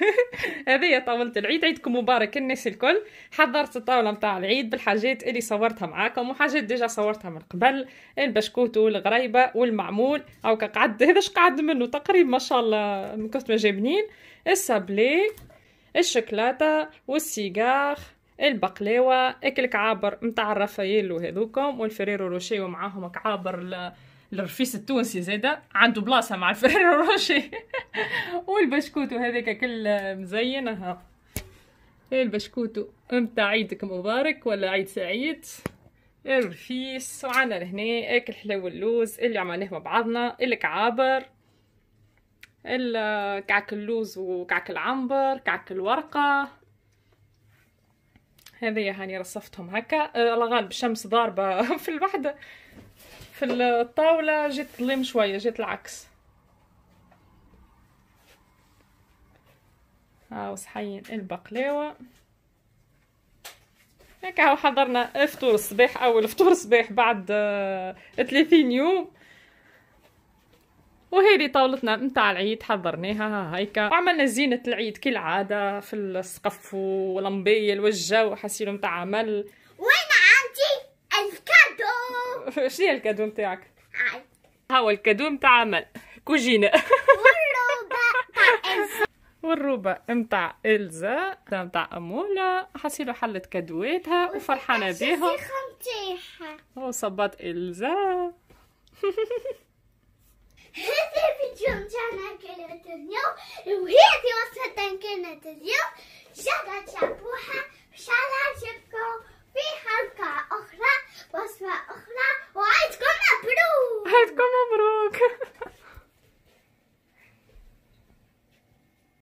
هذه طاولة العيد عيدكم مبارك الناس الكل حضرت الطاولة متاع العيد بالحاجات اللي صورتها معاكم وحاجات ديجا صورتها من قبل البشكوت والغريبة والمعمول أو كقعد هذا قعد منه تقريبا ما شاء الله من كثر ما جابنين السابلي الشوكولاتة والسيجار البقلاوة كعابر متاع الرافاييل وهذوكم والفريرو روشي ومعاهم كعابر الرفيس التونسي زادا عنده بلاصه مع الفريرو روشي والبشكوتو هذاك كل مزين ها ايه البشكوتو امتى عيدك مبارك ولا عيد سعيد الرفيس وعنا لهنا اكل حلو اللوز اللي عملناه مع بعضنا الكعابر كعك اللوز وكعك العنبر كعك الورقه هذه هاني رصفتهم هكا على أه، غالب الشمس ضاربه في الوحده في الطاوله جات ظلم شويه جات العكس هاو صحيين البقلاوه هكا هاو حضرنا فطور الصباح اول فطور الصباح بعد 30 آه، يوم وهذه طاولتنا نتاع العيد حضرناها هايكا وعملنا زينة العيد كالعادة في السقف ولمبية الوجه حسيلو نتاع عمل وين عندي الكادو شنو الكادو متاعك؟ هاو الكادو نتاع عمل كوجينة الروبة متاع إلزا متاع أمولة حسيلو حلت كدويتها وفرحانة بيهم وصبت إلزا هذا الفيديو متاعنا كانت اليوم وهذه وصلتنا كانت اليوم شكرا شابوحة إن شاء الله في حلقة أخرى وصفة أخرى وعيدكم مبروك عيدكم مبروك